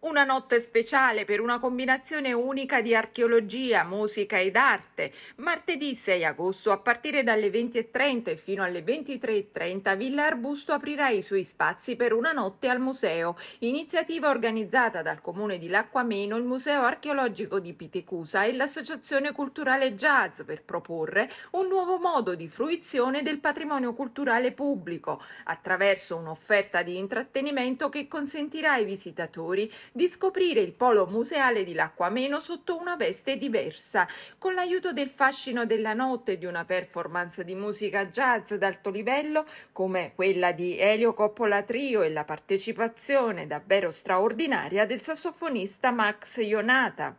Una notte speciale per una combinazione unica di archeologia, musica ed arte. Martedì 6 agosto, a partire dalle 20.30 e fino alle 23.30, Villa Arbusto aprirà i suoi spazi per una notte al museo. Iniziativa organizzata dal comune di Lacquameno, il Museo archeologico di Pitecusa e l'Associazione Culturale Jazz per proporre un nuovo modo di fruizione del patrimonio culturale pubblico attraverso un'offerta di intrattenimento che consentirà ai visitatori di scoprire il polo museale di L'Acquameno sotto una veste diversa, con l'aiuto del fascino della notte e di una performance di musica jazz d'alto livello come quella di Elio Coppola Trio e la partecipazione davvero straordinaria del sassofonista Max Ionata.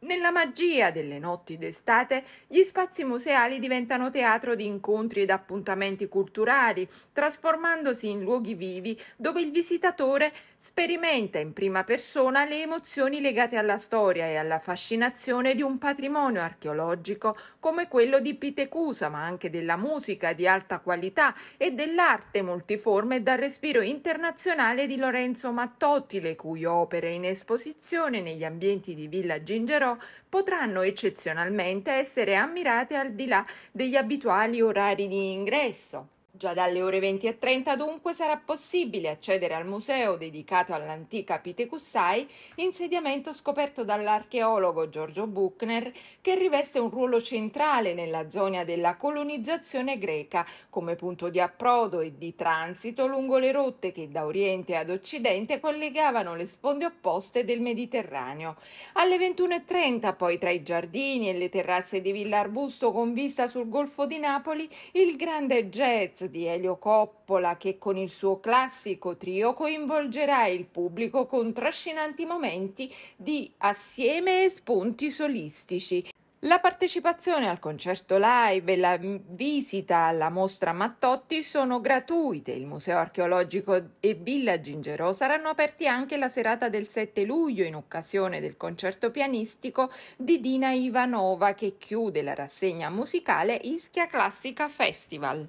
Nella magia delle notti d'estate, gli spazi museali diventano teatro di incontri ed appuntamenti culturali, trasformandosi in luoghi vivi dove il visitatore sperimenta in prima persona le emozioni legate alla storia e alla fascinazione di un patrimonio archeologico come quello di Pitecusa, ma anche della musica di alta qualità e dell'arte multiforme dal respiro internazionale di Lorenzo Mattotti, le cui opere in esposizione negli ambienti di Villa Gingerò però potranno eccezionalmente essere ammirate al di là degli abituali orari di ingresso. Già dalle ore 20 e 30 dunque sarà possibile accedere al museo dedicato all'antica Pitecussai, insediamento scoperto dall'archeologo Giorgio Buchner, che riveste un ruolo centrale nella zona della colonizzazione greca, come punto di approdo e di transito lungo le rotte che da oriente ad occidente collegavano le sponde opposte del Mediterraneo. Alle 21.30 poi tra i giardini e le terrazze di Villa Arbusto con vista sul Golfo di Napoli, il grande jazz di Elio Coppola che con il suo classico trio coinvolgerà il pubblico con trascinanti momenti di assieme e spunti solistici. La partecipazione al concerto live e la visita alla mostra Mattotti sono gratuite. Il Museo archeologico e Villa Gingerò saranno aperti anche la serata del 7 luglio in occasione del concerto pianistico di Dina Ivanova che chiude la rassegna musicale Ischia Classica Festival.